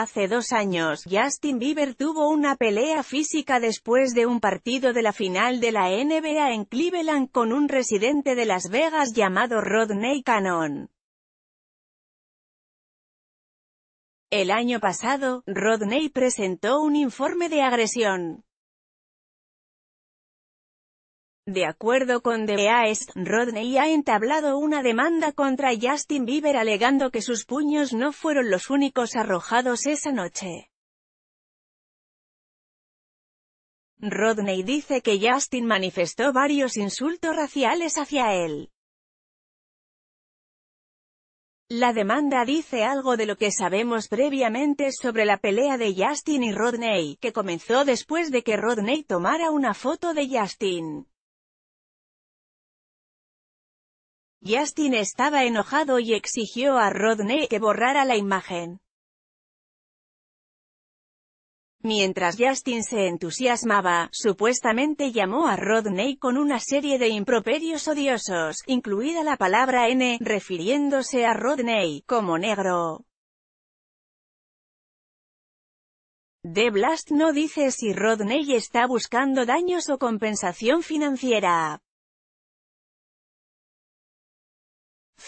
Hace dos años, Justin Bieber tuvo una pelea física después de un partido de la final de la NBA en Cleveland con un residente de Las Vegas llamado Rodney Cannon. El año pasado, Rodney presentó un informe de agresión. De acuerdo con The Rodney ha entablado una demanda contra Justin Bieber alegando que sus puños no fueron los únicos arrojados esa noche. Rodney dice que Justin manifestó varios insultos raciales hacia él. La demanda dice algo de lo que sabemos previamente sobre la pelea de Justin y Rodney, que comenzó después de que Rodney tomara una foto de Justin. Justin estaba enojado y exigió a Rodney que borrara la imagen. Mientras Justin se entusiasmaba, supuestamente llamó a Rodney con una serie de improperios odiosos, incluida la palabra N, refiriéndose a Rodney, como negro. The Blast no dice si Rodney está buscando daños o compensación financiera.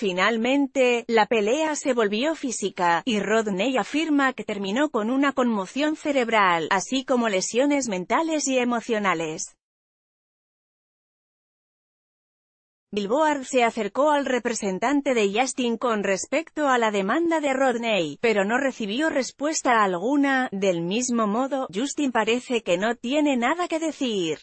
Finalmente, la pelea se volvió física, y Rodney afirma que terminó con una conmoción cerebral, así como lesiones mentales y emocionales. Billboard se acercó al representante de Justin con respecto a la demanda de Rodney, pero no recibió respuesta alguna, del mismo modo, Justin parece que no tiene nada que decir.